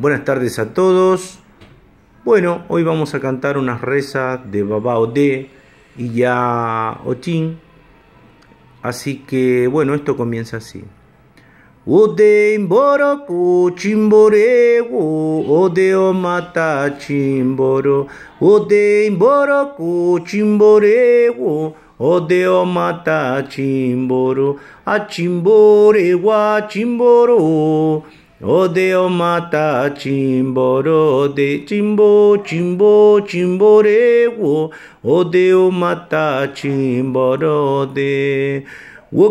Buenas tardes a todos. Bueno, hoy vamos a cantar unas rezas de Baba Ode y ya Ochin. Así que bueno, esto comienza así. Ode cu chimborego. wo o mata chimboro ode imboroku chimborego. wo o mata chimboro a chimbore chimboro Odeo mata chimboro de chimbo chimbo chimboréu. wo Odeo mata chimboro de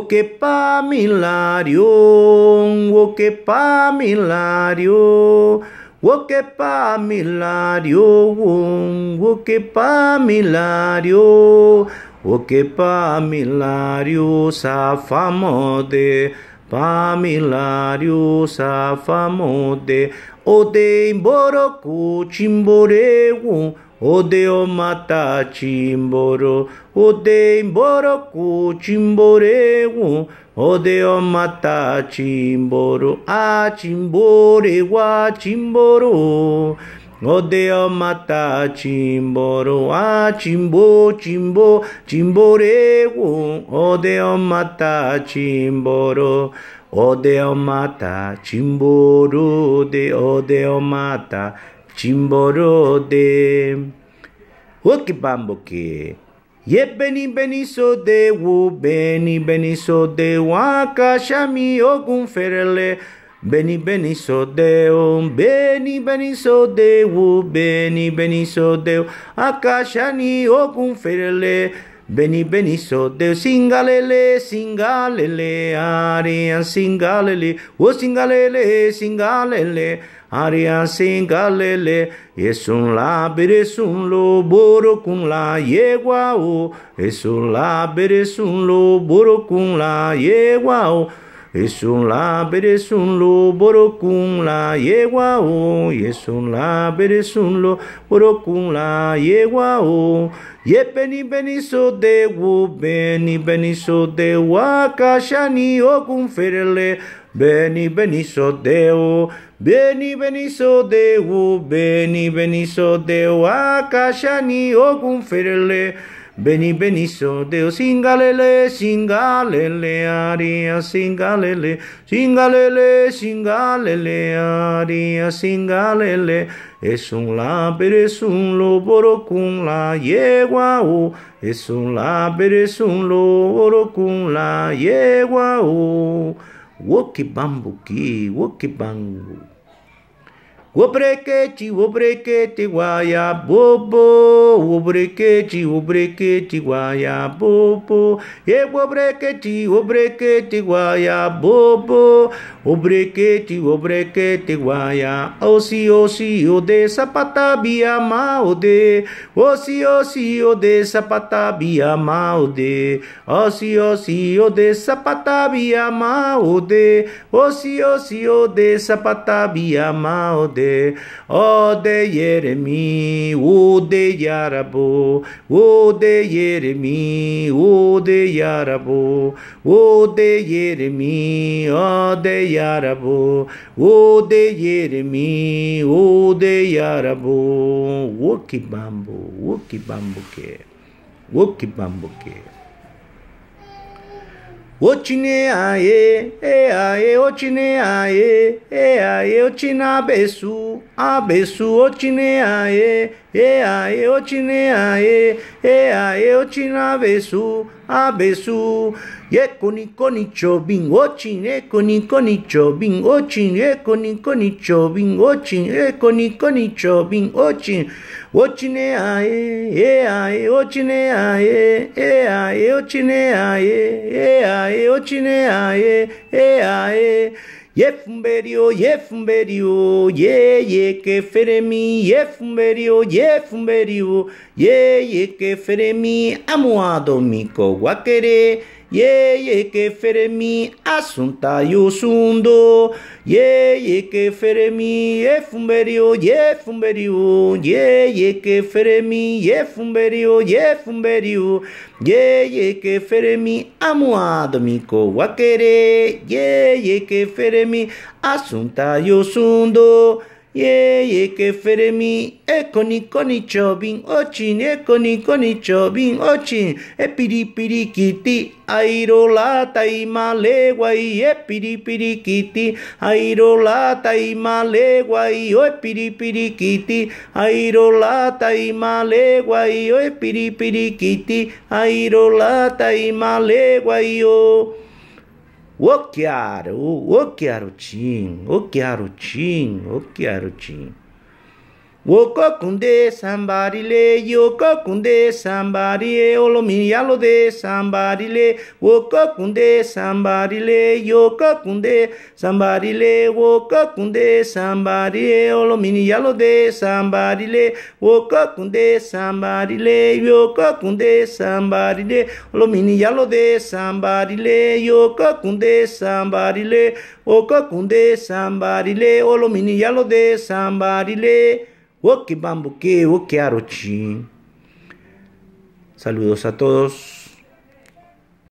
que pa milario o que pa milario o que pa milario o que pa milario o que pa milario sa famo de Pamilário safamonte, ode imboroku timboreu, ode omata timboro, ode imboroku chimboregu, ode mata chimboro, a ah, timbore a ah, chimboro. Odeo mata chimboro a chimbo chimbo chimborego Odeo mata chimboro Odeo mata chimboro de Odeo mata chimboro de Oki bamboki Ye beni beni so de wo beni beni so de wa kashami ogun ferele Beni beni Deo, beni beni Deo, beni beni so Deo, akashani okun ferele, beni beni Deo, singalele, singalele, aria singalele, o singalele, singalele, aria singalele, es un laber es un loboro con la yegua o, es un laber es un loboro la yegua o, Es un la un lo borocun la yegua o oh, es un la un lo la yegua o oh. es beni so de beni so de o kun ferle beni so de o beni so de wo beni de o kum Beni beniso Deo singalele, singalele, aria, singalele, singalele, singalele, aria, singalele. Es un lápiz, es un loboro con la yegua, oh. Es un lápiz, es un loboro con la yegua, oh. Woki bambuki, woki O brequete, o brequete, bobo. o brequete, o brequete, bobo. e o brequete, o brequete, bobo. o brequete, o brequete, guaia, o si, o si, o de sapatabia mal maude. o si, o si, o de sapatabia mal maude. o si, o si, o de sapatabia mal maude. o si, o si, o de sapatabia mal maude. O de Yeremi, O de Yarabo, O de Yeremi, O de Yarabo, O de Yeremi, O de Yarabo, O de Yeremi, O de Yarabo, Wokibambo, bambu Wokibambuke. Otine ae, e ae, otine ae, e ae, otine abesu, abesu, otine ae, e ae, otine ae, e ae, otine abesu, abesu yekoni konicho bingochin ekoni konicho bingochin ekoni konicho bingochin ekoni konicho bingochin ochine ae e ae ochine ae e ae ochine ae e ae ochine ae e ae Yefumberio, yefumberio, ye ye que feremi, yefumberio, yefumberio, ye ye que feremi, amuado mico guaquere yeye que feremi asunta ye yeye que feremi efumberio yefumberio yeye que feremi yefumberio ye yeye que feremi amuado miko ye yeye que feremi asunta yo sundo Ye ye que feremi econi coni chobin ochin econi coni chobin ochin e piripiri kiti airola taima leguai epiri piripiri kiti airo lata leguai o epiri piri kiti airo lata leguai o epiri piri kiti airola taima leguai o O Chiaro, o que é o Chiarotinho, é o Chiarotinho. Wokokunde sambarile, yokokunde olomini yalo de sambarile, wokokunde sambarile, yokokunde sambarile, wokokunde sambarie, yalo de sambarile, wokokunde sambarile, yokokunde sambarile, yalo de sambarile, yokokunde sambarile, le, sambarile, yalo de sambarile. Woke bambuki, woke arochi. Saludos a todos.